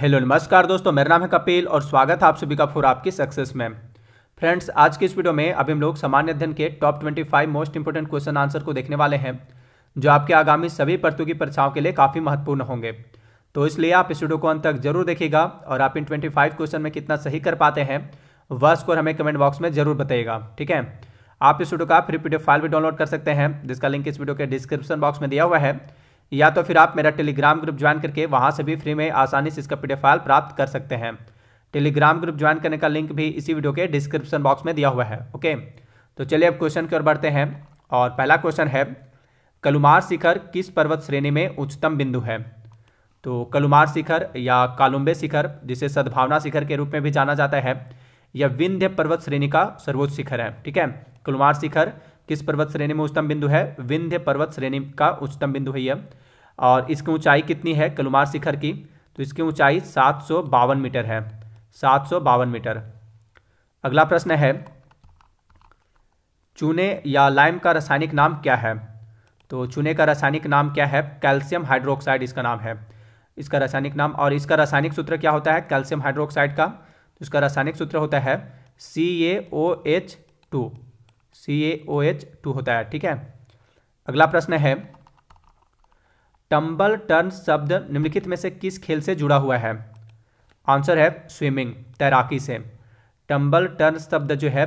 hello नमस्कार दोस्तों मेरा नाम है कपिल और स्वागत है आप सभी का फोर आपकी सक्सेस में फ्रेंड्स आज की इस वीडियो में अभी हम लोग सामान्य अध्ययन के top twenty five most important question answer को देखने वाले हैं जो आपके आगामी सभी प्रतियोगी परीक्षाओं के लिए काफ़ी महत्वपूर्ण होंगे तो इसलिए आप इस वीडियो को अंत तक जरूर देखिएगा और आप इन ट्वेंटी क्वेश्चन में कितना सही कर पाते हैं वह स्कोर हमें कमेंट बॉक्स में जरूर बताइएगा ठीक है आप इस वीडियो का फ्री पी फाइल भी डाउनलोड कर सकते हैं जिसका लिंक इस वीडियो के डिस्क्रिप्शन बॉक्स में दिया हुआ है या तो फिर आप मेरा टेलीग्राम ग्रुप ज्वाइन करके वहाँ से भी फ्री में आसानी से इसका पीडीएफ फाइल प्राप्त कर सकते हैं टेलीग्राम ग्रुप ज्वाइन करने का लिंक भी इसी वीडियो के डिस्क्रिप्शन बॉक्स में दिया हुआ है ओके तो चलिए अब क्वेश्चन की ओर बढ़ते हैं और पहला क्वेश्चन है कलुमार शिखर किस पर्वत श्रेणी में उच्चतम बिंदु है तो कलुमार शिखर या कालुम्बे शिखर जिसे सद्भावना शिखर के रूप में भी जाना जाता है यह विंध्य पर्वत श्रेणी का सर्वोच्च शिखर है ठीक है कलुमार शिखर किस पर्वत श्रेणी में उच्चतम बिंदु है विंध्य पर्वत श्रेणी का उच्चतम बिंदु है यह और इसकी ऊंचाई कितनी है कलुमार शिखर की तो इसकी ऊंचाई सात मीटर है सात मीटर अगला प्रश्न है चूने या लाइम का रासायनिक नाम क्या है तो चूने का रासायनिक नाम क्या है कैल्शियम हाइड्रोक्साइड इसका नाम है इसका रासायनिक नाम और इसका रासायनिक सूत्र क्या होता है कैल्शियम हाइड्रोक्साइड का तो इसका रासायनिक सूत्र होता है C A O H two C A O H two होता है ठीक है अगला प्रश्न है टम्बल टर्न शब्द निम्नलिखित में से किस खेल से जुड़ा हुआ है आंसर है स्विमिंग तैराकी से टम्बल टर्न शब्द जो है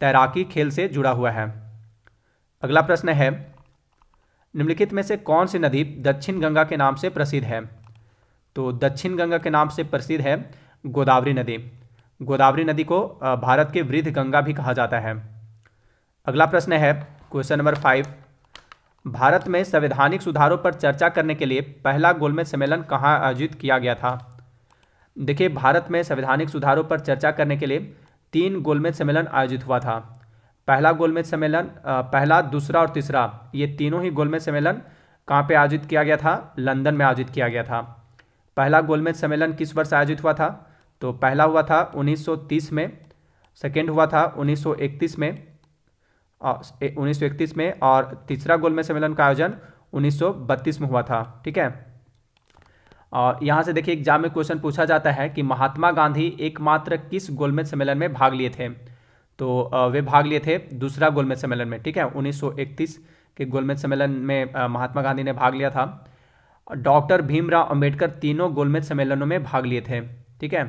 तैराकी खेल से जुड़ा हुआ है अगला प्रश्न है निम्नलिखित में से कौन सी नदी दक्षिण गंगा के नाम से प्रसिद्ध है तो दक्षिण गंगा के नाम से प्रसिद्ध है गोदावरी नदी गोदावरी नदी को भारत के वृद्ध गंगा भी कहा जाता है अगला प्रश्न है क्वेश्चन नंबर फाइव भारत में संवैधानिक सुधारों पर चर्चा करने के लिए पहला गोलमेज सम्मेलन कहाँ आयोजित किया गया था देखिए भारत में संवैधानिक सुधारों पर चर्चा करने के लिए तीन गोलमेज सम्मेलन आयोजित हुआ था पहला गोलमेज सम्मेलन पहला दूसरा और तीसरा ये तीनों ही गोलमेज सम्मेलन कहाँ पे आयोजित किया गया था लंदन में आयोजित किया गया था पहला गोलमेज सम्मेलन किस वर्ष आयोजित हुआ था तो पहला हुआ था 1930 में सेकेंड हुआ था 1931 में उन्नीस में और तीसरा गोलमेज सम्मेलन का आयोजन 1932 में हुआ था ठीक है और यहाँ से देखिए एग्जाम में क्वेश्चन पूछा जाता है कि महात्मा गांधी एकमात्र किस गोलमेज सम्मेलन में भाग लिए थे तो वे भाग लिए थे दूसरा गोलमेज सम्मेलन में ठीक है 1931 के गोलमेज सम्मेलन में महात्मा गांधी ने भाग लिया था डॉक्टर भीमराव अंबेडकर तीनों गोलमेज सम्मेलनों में भाग लिए थे ठीक है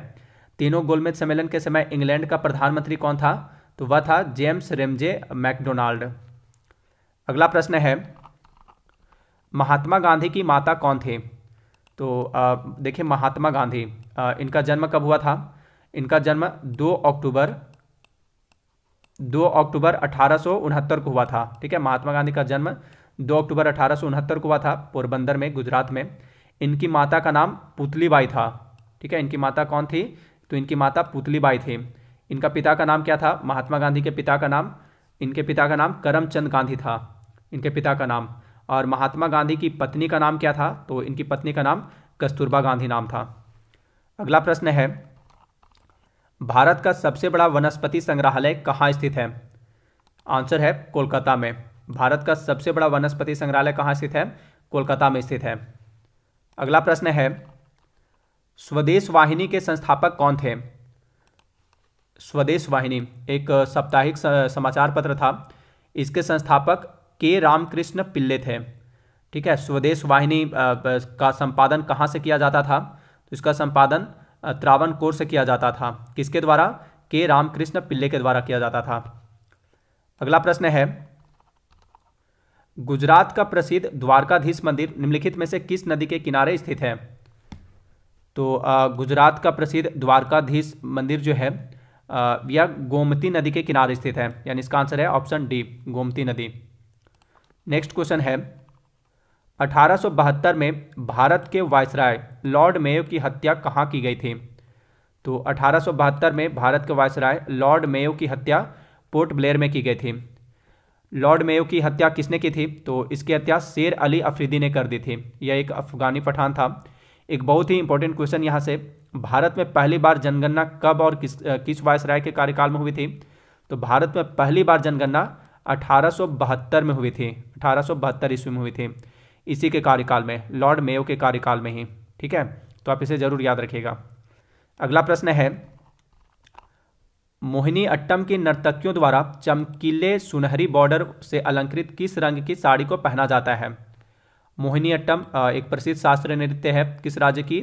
तीनों गोलमेज सम्मेलन के समय इंग्लैंड का प्रधानमंत्री कौन था तो वह था जेम्स रेमजे मैकडोनाल्ड अगला प्रश्न है महात्मा गांधी की माता कौन थे तो देखिए महात्मा गांधी आ, इनका जन्म कब हुआ था इनका जन्म 2 अक्टूबर 2 अक्टूबर अठारह को हुआ था ठीक है महात्मा गांधी का जन्म 2 अक्टूबर अठारह को हुआ था पोरबंदर में गुजरात में इनकी माता का नाम पुतलीबाई था ठीक है इनकी माता कौन थी तो इनकी माता पुतलीबाई थी इनका पिता का नाम क्या था महात्मा गांधी के पिता का नाम इनके पिता का नाम करमचंद गांधी था इनके पिता का नाम और महात्मा गांधी की पत्नी का नाम क्या था तो इनकी पत्नी का नाम कस्तूरबा गांधी नाम था अगला प्रश्न है भारत का सबसे बड़ा वनस्पति संग्रहालय कहाँ स्थित है आंसर है कोलकाता में भारत का सबसे बड़ा वनस्पति संग्रहालय कहाँ स्थित है कोलकाता में स्थित है अगला प्रश्न है स्वदेश वाहिनी के संस्थापक कौन थे स्वदेश वाहिनी एक साप्ताहिक समाचार पत्र था इसके संस्थापक के रामकृष्ण पिल्ले थे ठीक है स्वदेश वाहिनी का संपादन कहाँ से किया जाता था तो इसका संपादन कोर से किया जाता था किसके द्वारा के रामकृष्ण पिल्ले के द्वारा किया जाता था अगला प्रश्न है गुजरात का प्रसिद्ध द्वारकाधीश मंदिर निम्नलिखित में से किस नदी के किनारे स्थित है तो गुजरात का प्रसिद्ध द्वारकाधीश मंदिर जो है यह गोमती नदी के किनारे स्थित है यानी इसका आंसर है ऑप्शन डी गोमती नदी नेक्स्ट क्वेश्चन है अठारह में भारत के वायसराय लॉर्ड मेयो की हत्या कहाँ की गई थी तो अठारह में भारत के वायसराय लॉर्ड मेयो की हत्या पोर्ट ब्लेयर में की गई थी लॉर्ड मेयो की हत्या किसने की थी तो इसकी हत्या शेर अली अफरीदी ने कर दी थी यह एक अफगानी पठान था एक बहुत ही इंपॉर्टेंट क्वेश्चन यहाँ से भारत में पहली बार जनगणना कब और किस किस वायस राय के कार्यकाल में हुई थी तो भारत में पहली बार जनगणना अठारह में हुई थी अठारह ईस्वी में हुई थी इसी के कार्यकाल में लॉर्ड मेयो के कार्यकाल में ही ठीक है तो आप इसे जरूर याद रखिएगा अगला प्रश्न है मोहिनी अट्टम की नर्तकियों द्वारा चमकीले सुनहरी बॉर्डर से अलंकृत किस रंग की साड़ी को पहना जाता है मोहिनीअट्टम एक प्रसिद्ध शास्त्रीय नृत्य है किस राज्य की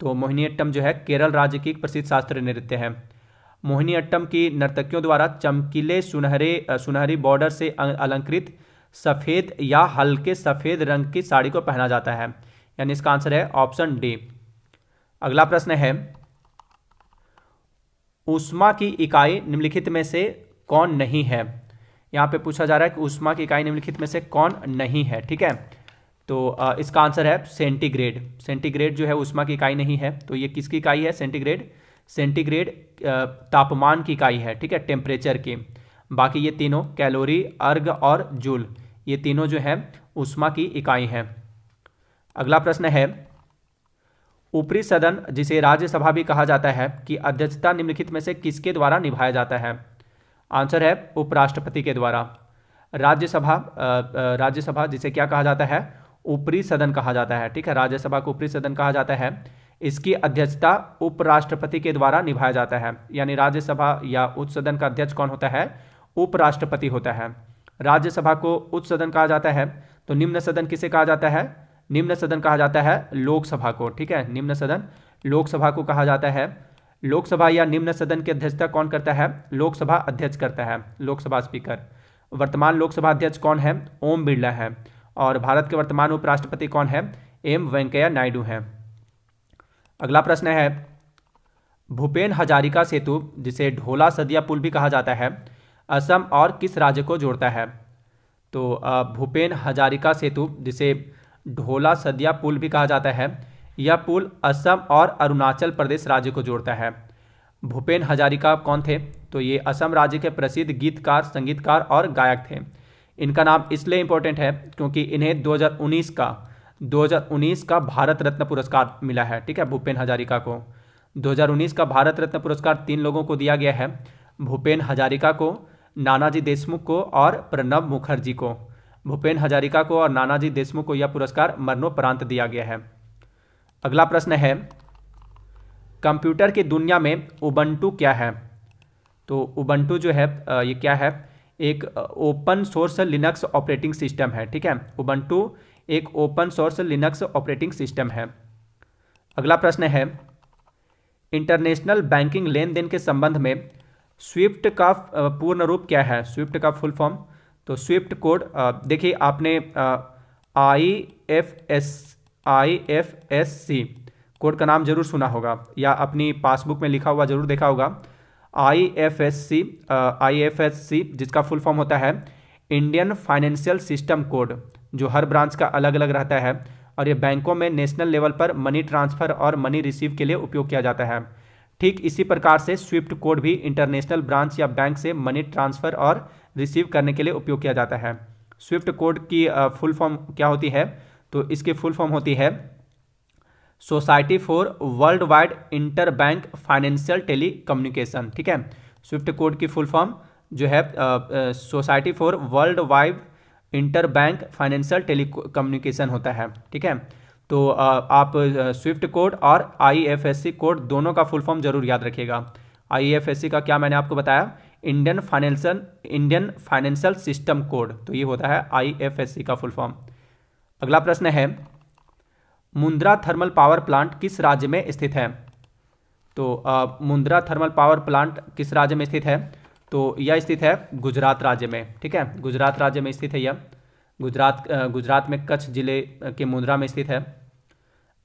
तो मोहिनीअट्टम जो है केरल राज्य की एक प्रसिद्ध शास्त्रीय नृत्य है मोहिनीअट्टम की नर्तकियों द्वारा चमकीले सुनहरे सुनहरी बॉर्डर से अलंकृत सफ़ेद या हल्के सफ़ेद रंग की साड़ी को पहना जाता है यानी इसका आंसर है ऑप्शन डी अगला प्रश्न है उष्मा की इकाई निम्नलिखित में से कौन नहीं है यहाँ पे पूछा जा रहा है कि उष्मा की इकाई निम्नलिखित में से कौन नहीं है ठीक है तो इसका आंसर है सेंटीग्रेड सेंटीग्रेड जो है उष्मा की इकाई नहीं है तो ये किसकी इकाई है सेंटीग्रेड सेंटीग्रेड तापमान की इकाई है ठीक है टेम्परेचर की बाकी ये तीनों कैलोरी अर्घ और जूल ये तीनों जो है उष्मा की इकाई है अगला प्रश्न है ऊपरी सदन जिसे राज्यसभा भी कहा जाता है कि अध्यक्षता निम्नलिखित में से किसके द्वारा निभाया जाता है आंसर है उपराष्ट्रपति के द्वारा राज्यसभा राज्यसभा जिसे क्या कहा जाता है ऊपरी सदन कहा जाता है ठीक है राज्यसभा को ऊपरी सदन कहा जाता है इसकी अध्यक्षता उपराष्ट्रपति के द्वारा निभाया जाता है यानी राज्यसभा या उच्च सदन का अध्यक्ष कौन होता है उपराष्ट्रपति होता है राज्यसभा को उच्च सदन कहा जाता है तो निम्न सदन किसे कहा जाता है निम्न सदन कहा जाता है लोकसभा को ठीक है निम्न सदन लोकसभा को कहा जाता है लोकसभा या निम्न सदन की अध्यक्षता कौन करता है लोकसभा अध्यक्ष करता है लोकसभा स्पीकर वर्तमान लोकसभा अध्यक्ष कौन है ओम बिरला है और भारत के वर्तमान उपराष्ट्रपति कौन है एम वेंकैया नायडू हैं अगला प्रश्न है भूपेन हजारिका सेतु जिसे ढोला सदिया पुल भी कहा जाता है असम और किस राज्य को जोड़ता है तो भूपेन हजारिका सेतु जिसे ढोला सदिया पुल भी कहा जाता है यह पुल असम और अरुणाचल प्रदेश राज्य को जोड़ता है भूपेन हजारिका कौन थे तो ये असम राज्य के प्रसिद्ध गीतकार संगीतकार और गायक थे इनका नाम इसलिए इंपॉर्टेंट है क्योंकि इन्हें 2019 का 2019 का भारत रत्न पुरस्कार मिला है ठीक है भूपेन हजारिका को 2019 का भारत रत्न पुरस्कार तीन लोगों को दिया गया है भूपेन हजारिका को नानाजी देशमुख को और प्रणब मुखर्जी को भूपेन हजारिका को और नानाजी देशमुख को यह पुरस्कार मरणोपरांत दिया गया है अगला प्रश्न है कंप्यूटर की दुनिया में उबंटू क्या है तो उबंटू जो है ये क्या है एक open source Linux operating system है ठीक है उबंटू एक open source Linux operating system है अगला प्रश्न है इंटरनेशनल बैंकिंग लेन देन के संबंध में स्विफ्ट का पूर्ण रूप क्या है स्विफ्ट का फुल फॉर्म तो स्विफ्ट कोड देखिए आपने I F S I F S C code का नाम जरूर सुना होगा या अपनी पासबुक में लिखा हुआ जरूर देखा होगा I F S C I F S C जिसका फुल फॉर्म होता है इंडियन फाइनेंशियल सिस्टम कोड जो हर ब्रांच का अलग अलग रहता है और ये बैंकों में नेशनल लेवल पर मनी ट्रांसफ़र और मनी रिसीव के लिए उपयोग किया जाता है ठीक इसी प्रकार से स्विफ्ट कोड भी इंटरनेशनल ब्रांच या बैंक से मनी ट्रांसफ़र और रिसीव करने के लिए उपयोग किया जाता है स्विफ्ट कोड की फुल uh, फॉर्म क्या होती है तो इसकी फुल फॉर्म होती है society for world wide inter bank financial tele communication ठीक है स्विफ्ट कोड की फुल फॉर्म जो है society for world wide inter bank financial tele communication होता है ठीक है तो uh, आप स्विफ्ट कोड और आई कोड दोनों का फुल फॉर्म जरूर याद रखिएगा आई का क्या मैंने आपको बताया Indian financial Indian financial system code तो ये होता है आई का फुल फॉर्म अगला प्रश्न है मुंद्रा थर्मल पावर प्लांट किस राज्य में स्थित है तो मुंद्रा थर्मल पावर प्लांट किस राज्य में स्थित है तो यह स्थित है गुजरात राज्य में ठीक है गुजरात राज्य में स्थित है यह गुजरात गुजरात में कच्छ जिले के मुंद्रा में स्थित है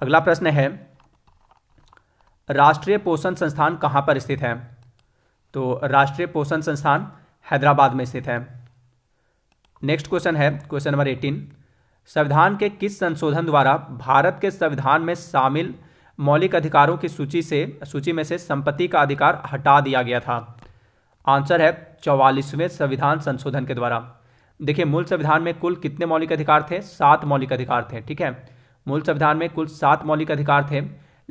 अगला प्रश्न है राष्ट्रीय पोषण संस्थान कहाँ पर स्थित है तो राष्ट्रीय पोषण संस्थान हैदराबाद में स्थित है नेक्स्ट क्वेश्चन है क्वेश्चन नंबर एटीन संविधान के किस संशोधन द्वारा भारत के संविधान में शामिल मौलिक अधिकारों की सूची से सूची में से संपत्ति का अधिकार हटा दिया गया था आंसर है चौवालीसवें संविधान संशोधन के द्वारा देखिए मूल संविधान में कुल कितने मौलिक अधिकार थे सात मौलिक अधिकार थे ठीक है मूल संविधान में कुल सात मौलिक अधिकार थे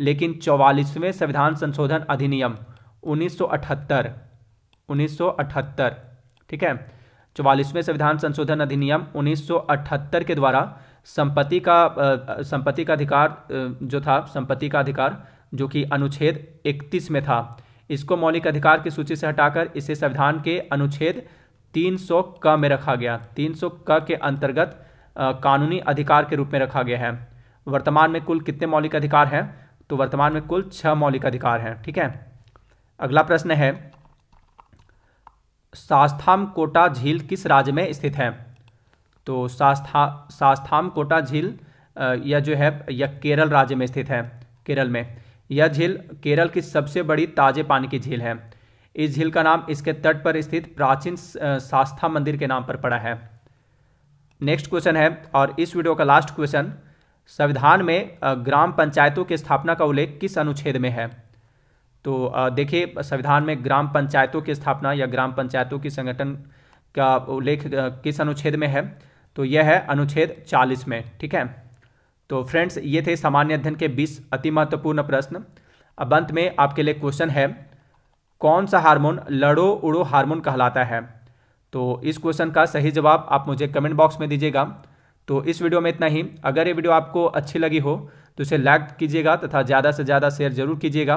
लेकिन चौवालीसवें संविधान संशोधन अधिनियम 1978 1978 ठीक है चौवालीसवें संविधान संशोधन अधिनियम 1978 के द्वारा संपत्ति का संपत्ति का अधिकार जो था संपत्ति का अधिकार जो कि अनुच्छेद 31 में था इसको मौलिक अधिकार की सूची से हटाकर इसे संविधान के अनुच्छेद 300 क में रखा गया 300 क के अंतर्गत कानूनी अधिकार के रूप में रखा गया है वर्तमान में कुल कितने मौलिक अधिकार हैं तो वर्तमान में कुल छः मौलिक अधिकार हैं ठीक है अगला प्रश्न है सास्थाम कोटा झील किस राज्य में स्थित है तो सास्था सास्थाम कोटा झील यह जो है यह केरल राज्य में स्थित है केरल में यह झील केरल की सबसे बड़ी ताजे पानी की झील है इस झील का नाम इसके तट पर स्थित प्राचीन सास्था मंदिर के नाम पर पड़ा है नेक्स्ट क्वेश्चन है और इस वीडियो का लास्ट क्वेश्चन संविधान में ग्राम पंचायतों की स्थापना का उल्लेख किस अनुच्छेद में है तो देखिए संविधान में ग्राम पंचायतों की स्थापना या ग्राम पंचायतों की संगठन का उल्लेख किस अनुच्छेद में है तो यह है अनुच्छेद 40 में ठीक है तो फ्रेंड्स ये थे सामान्य अध्ययन के 20 अति महत्वपूर्ण प्रश्न अब अंत में आपके लिए क्वेश्चन है कौन सा हार्मोन लड़ो उड़ो हार्मोन कहलाता है तो इस क्वेश्चन का सही जवाब आप मुझे कमेंट बॉक्स में दीजिएगा तो इस वीडियो में इतना ही अगर ये वीडियो आपको अच्छी लगी हो तो इसे लाइक कीजिएगा तथा ज़्यादा से ज़्यादा शेयर जरूर कीजिएगा